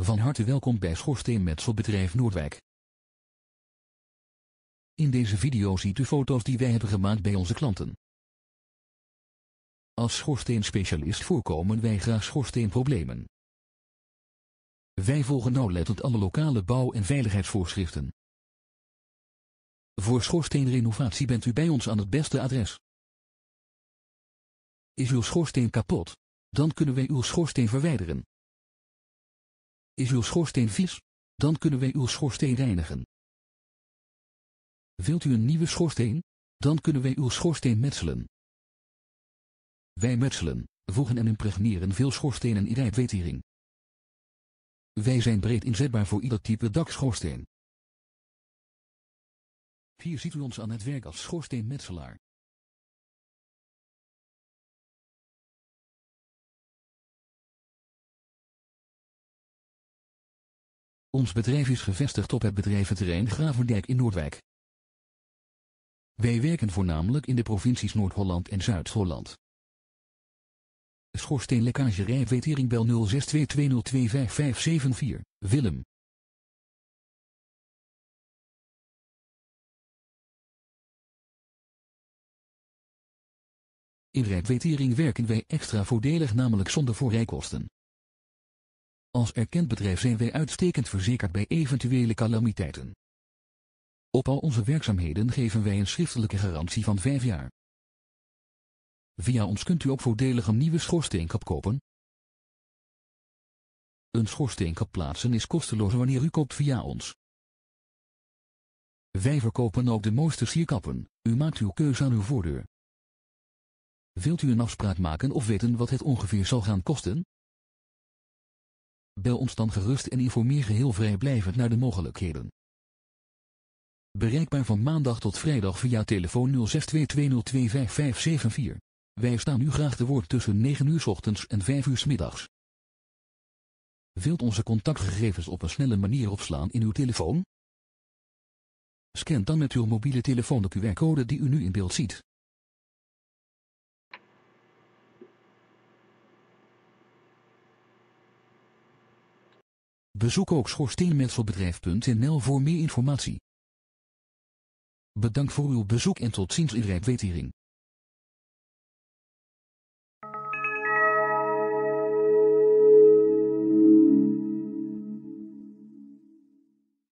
Van harte welkom bij Schoorsteenmetselbedrijf Noordwijk. In deze video ziet u foto's die wij hebben gemaakt bij onze klanten. Als schoorsteenspecialist voorkomen wij graag schoorsteenproblemen. Wij volgen nauwlettend alle lokale bouw- en veiligheidsvoorschriften. Voor schoorsteenrenovatie bent u bij ons aan het beste adres. Is uw schoorsteen kapot? Dan kunnen wij uw schoorsteen verwijderen. Is uw schoorsteen vies? Dan kunnen wij uw schoorsteen reinigen. Wilt u een nieuwe schoorsteen? Dan kunnen wij uw schoorsteen metselen. Wij metselen, voegen en impregneren veel schoorstenen in rijpwetering. Wij zijn breed inzetbaar voor ieder type dakschoorsteen. Hier ziet u ons aan het werk als schoorsteenmetselaar. Ons bedrijf is gevestigd op het bedrijventerrein Gravendijk in Noordwijk. Wij werken voornamelijk in de provincies Noord-Holland en Zuid-Holland. Schoorsteenlekkagerij Veteringbel 0622025574, Willem. In rijpwetering werken wij extra voordelig namelijk zonder voorrijkosten. Als erkend bedrijf zijn wij uitstekend verzekerd bij eventuele calamiteiten. Op al onze werkzaamheden geven wij een schriftelijke garantie van 5 jaar. Via ons kunt u ook voordelig een nieuwe schoorsteenkap kopen. Een schoorsteenkap plaatsen is kosteloos wanneer u koopt via ons. Wij verkopen ook de mooiste sierkappen, u maakt uw keuze aan uw voordeur. Wilt u een afspraak maken of weten wat het ongeveer zal gaan kosten? Bel ons dan gerust en informeer geheel vrijblijvend naar de mogelijkheden. Bereikbaar van maandag tot vrijdag via telefoon 0622025574. Wij staan u graag te woord tussen 9 uur ochtends en 5 uur middags. Wilt onze contactgegevens op een snelle manier opslaan in uw telefoon? Scan dan met uw mobiele telefoon de QR-code die u nu in beeld ziet. Bezoek ook schoorsteenmetselbedrijf.nl voor meer informatie. Bedankt voor uw bezoek en tot ziens in Rijpwetering.